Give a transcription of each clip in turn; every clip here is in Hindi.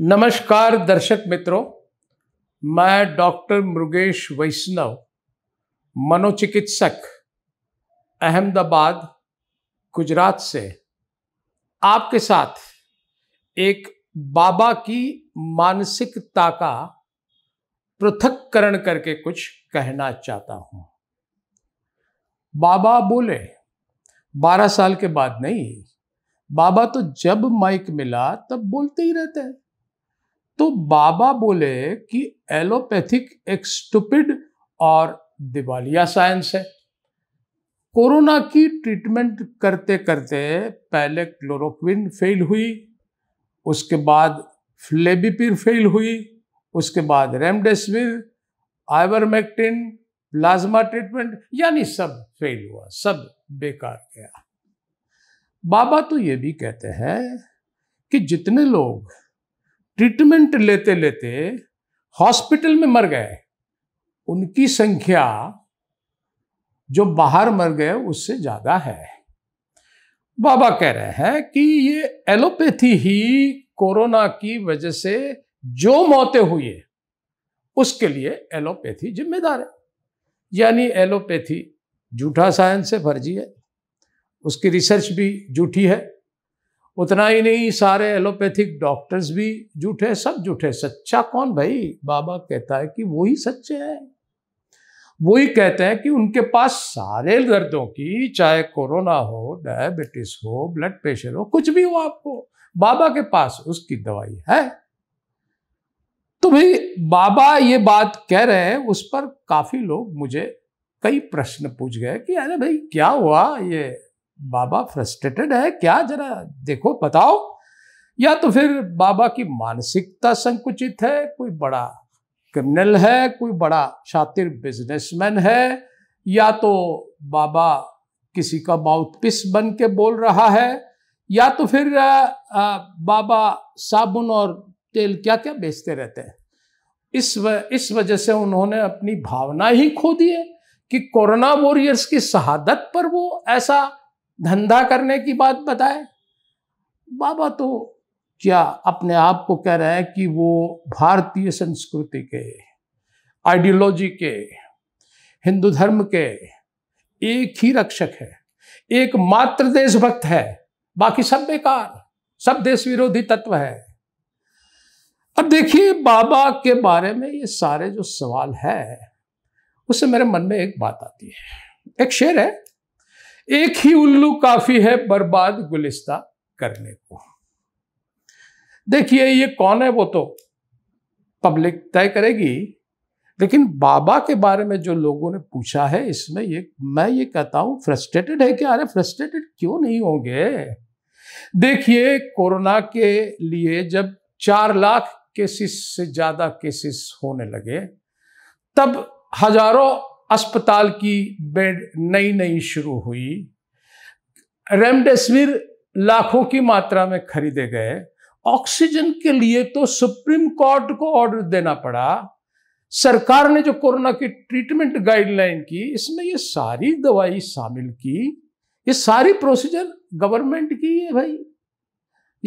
नमस्कार दर्शक मित्रों मैं डॉक्टर मृगेश वैष्णव मनोचिकित्सक अहमदाबाद गुजरात से आपके साथ एक बाबा की मानसिकता का पृथककरण करके कुछ कहना चाहता हूं बाबा बोले बारह साल के बाद नहीं बाबा तो जब माइक मिला तब बोलते ही रहते हैं तो बाबा बोले कि एलोपैथिक एक स्टुपिड और दिवालिया साइंस है कोरोना की ट्रीटमेंट करते करते पहले क्लोरोक्विन फेल हुई उसके बाद फ्लेबिपिर फेल हुई उसके बाद रेमडेसिविर आइवरमेक्टिन प्लाज्मा ट्रीटमेंट यानी सब फेल हुआ सब बेकार गया बाबा तो ये भी कहते हैं कि जितने लोग ट्रीटमेंट लेते लेते हॉस्पिटल में मर गए उनकी संख्या जो बाहर मर गए उससे ज़्यादा है बाबा कह रहे हैं कि ये एलोपैथी ही कोरोना की वजह से जो मौतें हुई है उसके लिए एलोपैथी जिम्मेदार है यानी एलोपैथी झूठा साइंस है फर्जी है उसकी रिसर्च भी झूठी है उतना ही नहीं सारे एलोपैथिक डॉक्टर्स भी झूठे सब झूठे सच्चा कौन भाई बाबा कहता है कि वो ही सच्चे हैं वो ही कहते हैं कि उनके पास सारे दर्दों की चाहे कोरोना हो डायबिटीज हो ब्लड प्रेशर हो कुछ भी हो आपको बाबा के पास उसकी दवाई है तो भाई बाबा ये बात कह रहे हैं उस पर काफी लोग मुझे कई प्रश्न पूछ गए कि अरे भाई क्या हुआ ये बाबा फ्रस्ट्रेटेड है क्या जरा देखो बताओ या तो फिर बाबा की मानसिकता संकुचित है कोई बड़ा क्रिमिनल है कोई बड़ा शातिर बिजनेसमैन है या तो बाबा किसी का माउथ पिस बन के बोल रहा है या तो फिर आ, आ, बाबा साबुन और तेल क्या क्या बेचते रहते हैं इस व, इस वजह से उन्होंने अपनी भावना ही खो दी है कि कोरोना वॉरियर्स की शहादत पर वो ऐसा धंधा करने की बात बताए बाबा तो क्या अपने आप को कह रहे हैं कि वो भारतीय संस्कृति के आइडियोलॉजी के हिंदू धर्म के एक ही रक्षक है एक मात्र देशभक्त है बाकी सब बेकार सब देश विरोधी तत्व है अब देखिए बाबा के बारे में ये सारे जो सवाल है उससे मेरे मन में एक बात आती है एक शेर है एक ही उल्लू काफी है बर्बाद गुलिस्ता करने को देखिए ये कौन है वो तो पब्लिक तय करेगी लेकिन बाबा के बारे में जो लोगों ने पूछा है इसमें ये मैं ये कहता हूं फ्रस्ट्रेटेड है कि अरे फ्रस्ट्रेटेड क्यों नहीं होंगे देखिए कोरोना के लिए जब चार लाख केसेस से ज्यादा केसेस होने लगे तब हजारों अस्पताल की बेड नई नई शुरू हुई रेमडेसिविर लाखों की मात्रा में खरीदे गए ऑक्सीजन के लिए तो सुप्रीम कोर्ट को ऑर्डर देना पड़ा सरकार ने जो कोरोना की ट्रीटमेंट गाइडलाइन की इसमें ये सारी दवाई शामिल की ये सारी प्रोसीजर गवर्नमेंट की है भाई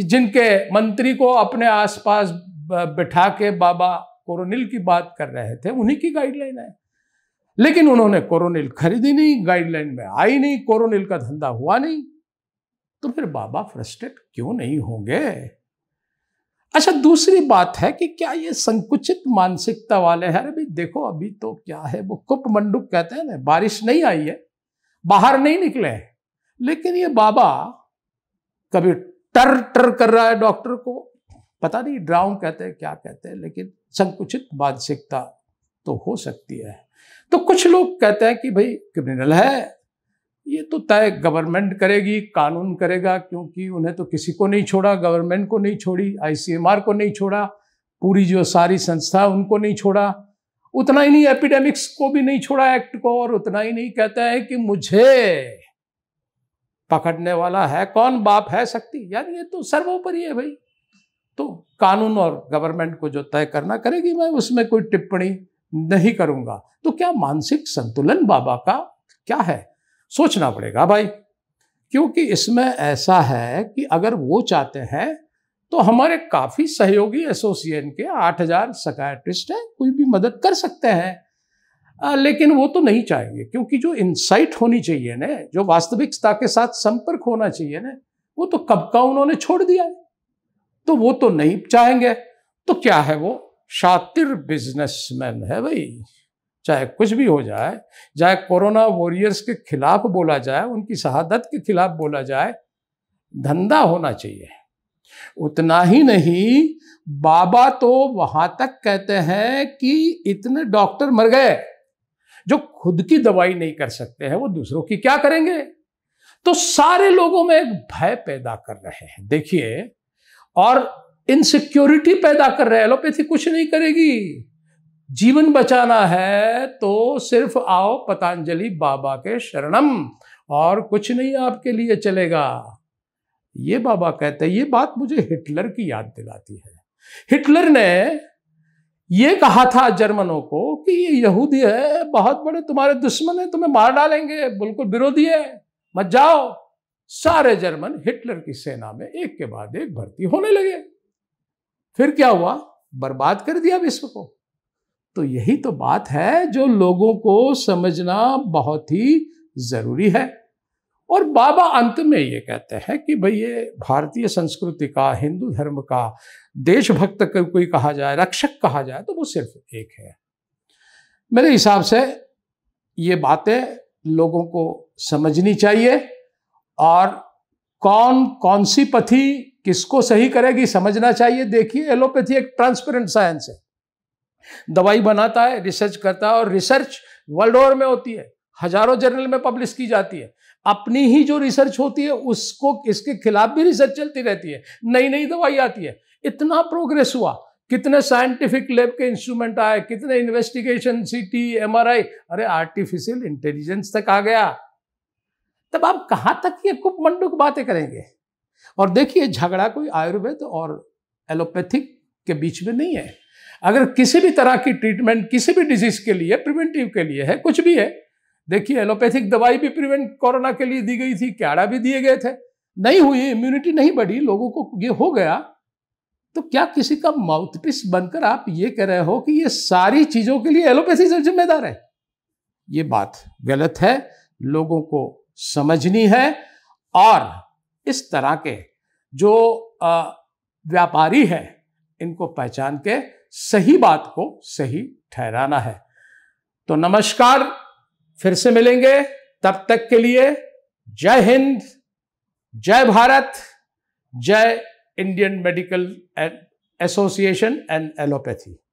जिनके मंत्री को अपने आसपास बैठा के बाबा कोरोनिल की बात कर रहे थे उन्हीं की गाइडलाइन है लेकिन उन्होंने कोरोनिल खरीदी नहीं गाइडलाइन में आई नहीं कोरोनिल का धंधा हुआ नहीं तो फिर बाबा फ्रस्ट्रेट क्यों नहीं होंगे अच्छा दूसरी बात है कि क्या ये संकुचित मानसिकता वाले हैं अरे भाई देखो अभी तो क्या है वो कुप मंडुक कहते हैं ना बारिश नहीं आई है बाहर नहीं निकले लेकिन ये बाबा कभी टर टर कर रहा है डॉक्टर को पता नहीं ड्राउन कहते हैं क्या कहते हैं लेकिन संकुचित मानसिकता तो हो सकती है तो कुछ लोग कहते हैं कि भाई क्रिमिनल है ये तो तय गवर्नमेंट करेगी कानून करेगा क्योंकि उन्हें तो किसी को नहीं छोड़ा गवर्नमेंट को नहीं छोड़ी आईसीएमआर को नहीं छोड़ा पूरी जो सारी संस्था उनको नहीं छोड़ा उतना ही नहीं एपिडेमिक्स को भी नहीं छोड़ा एक्ट को और उतना ही नहीं कहता है कि मुझे पकड़ने वाला है कौन बाप है शक्ति यार ये तो सर्वोपरि है भाई तो कानून और गवर्नमेंट को जो तय करना करेगी मैं उसमें कोई टिप्पणी नहीं करूंगा तो क्या मानसिक संतुलन बाबा का क्या है सोचना पड़ेगा भाई क्योंकि इसमें ऐसा है कि अगर वो चाहते हैं तो हमारे काफ़ी सहयोगी एसोसिएशन के 8000 सकाट्रिस्ट हैं कोई भी मदद कर सकते हैं आ, लेकिन वो तो नहीं चाहेंगे क्योंकि जो इंसाइट होनी चाहिए ना जो वास्तविकता के साथ संपर्क होना चाहिए ना वो तो कब का उन्होंने छोड़ दिया है तो वो तो नहीं चाहेंगे तो क्या है वो शातिर बिजनेसमैन है भाई चाहे कुछ भी हो जाए चाहे कोरोना वॉरियर्स के खिलाफ बोला जाए उनकी शहादत के खिलाफ बोला जाए धंधा होना चाहिए उतना ही नहीं बाबा तो वहां तक कहते हैं कि इतने डॉक्टर मर गए जो खुद की दवाई नहीं कर सकते हैं वो दूसरों की क्या करेंगे तो सारे लोगों में एक भय पैदा कर रहे हैं देखिए और इनसिक्योरिटी पैदा कर रहे हैं एलोपैथी कुछ नहीं करेगी जीवन बचाना है तो सिर्फ आओ पतंजलि बाबा के शरणम और कुछ नहीं आपके लिए चलेगा ये बाबा कहते हैं ये बात मुझे हिटलर की याद दिलाती है हिटलर ने ये कहा था जर्मनों को कि ये यहूदी है बहुत बड़े तुम्हारे दुश्मन है तुम्हें मार डालेंगे बिल्कुल विरोधी है मत जाओ सारे जर्मन हिटलर की सेना में एक के बाद एक भर्ती होने लगे फिर क्या हुआ बर्बाद कर दिया विश्व को तो यही तो बात है जो लोगों को समझना बहुत ही जरूरी है और बाबा अंत में ये कहते हैं कि भाई ये भारतीय संस्कृति का हिंदू धर्म का देशभक्त कोई कहा जाए रक्षक कहा जाए तो वो सिर्फ एक है मेरे हिसाब से ये बातें लोगों को समझनी चाहिए और कौन कौन सी पथी किसको सही करेगी समझना चाहिए देखिए एलोपैथी एक ट्रांसपेरेंट साइंस है दवाई बनाता है रिसर्च करता है और रिसर्च वर्ल्ड ओवर में होती है हजारों जर्नल में पब्लिश की जाती है अपनी ही जो रिसर्च होती है उसको इसके खिलाफ भी रिसर्च चलती रहती है नई नई दवाई आती है इतना प्रोग्रेस हुआ कितने साइंटिफिक लैब के इंस्ट्रूमेंट आए कितने इन्वेस्टिगेशन सीटी एमआरआई अरे आर्टिफिशियल इंटेलिजेंस तक आ गया तब आप कहां तक ये कुप मंडूक बातें करेंगे और देखिए झगड़ा कोई आयुर्वेद और एलोपैथिक के बीच में नहीं है अगर किसी भी तरह की ट्रीटमेंट किसी भी डिजीज के लिए प्रिवेंटिव के लिए है कुछ भी है देखिए एलोपैथिक दवाई भी प्रिवेंट कोरोना के लिए दी गई थी क्याड़ा भी दिए गए थे नहीं हुई इम्यूनिटी नहीं बढ़ी लोगों को ये हो गया तो क्या किसी का माउथपीस बनकर आप ये कह रहे हो कि ये सारी चीजों के लिए एलोपैथी जिम्मेदार है ये बात गलत है लोगों को समझनी है और इस तरह के जो व्यापारी है इनको पहचान के सही बात को सही ठहराना है तो नमस्कार फिर से मिलेंगे तब तक के लिए जय हिंद जय भारत जय Indian medical association and allopathy